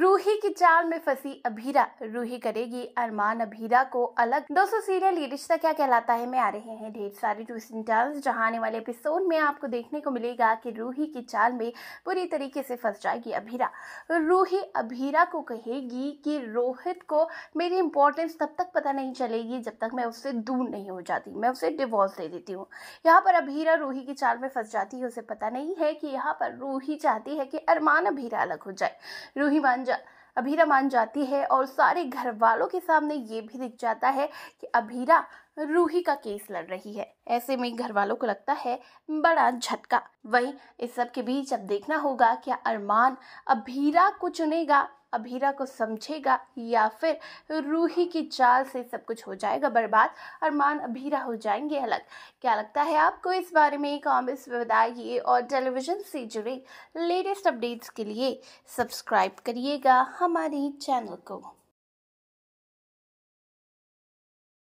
रूही की चाल में फंसी अभीरा रूही करेगी अरमान अभीरा को अलग दोस्तों सीरियल ये रिश्ता क्या कहलाता है में आ रहे हैं ढेर सारे ट्विस्ट टर्न्स जहां आने वाले एपिसोड में आपको देखने को मिलेगा कि रूही की चाल में पूरी तरीके से फंस जाएगी अभीरा रूही अभीरा को कहेगी कि रोहित को मेरी इंपॉर्टेंस तब तक पता नहीं चलेगी जब तक मैं उससे दूर नहीं हो जाती मैं उसे डिवोर्स दे देती हूँ यहाँ पर अभीरा रूही की चाल में फंस जाती है उसे पता नहीं है कि यहाँ पर रूही चाहती है कि अरमान अभीरा अलग हो जाए रूही मान जा अभीरा मान जाती है और सारे घर वालों के सामने ये भी दिख जाता है कि अभीरा रूही का केस लड़ रही है ऐसे में घर वालों को लगता है बड़ा झटका वहीं इस सब के बीच अब देखना होगा क्या अरमान अभीरा को चुनेगा अभीरा को समझेगा या फिर रूही की चाल से सब कुछ हो जाएगा बर्बाद अरमान अभीरा हो जाएंगे अलग क्या लगता है आपको इस बारे में कॉमेंट्स में बताइए और टेलीविज़न से जुड़े लेटेस्ट अपडेट्स के लिए सब्सक्राइब करिएगा हमारे चैनल को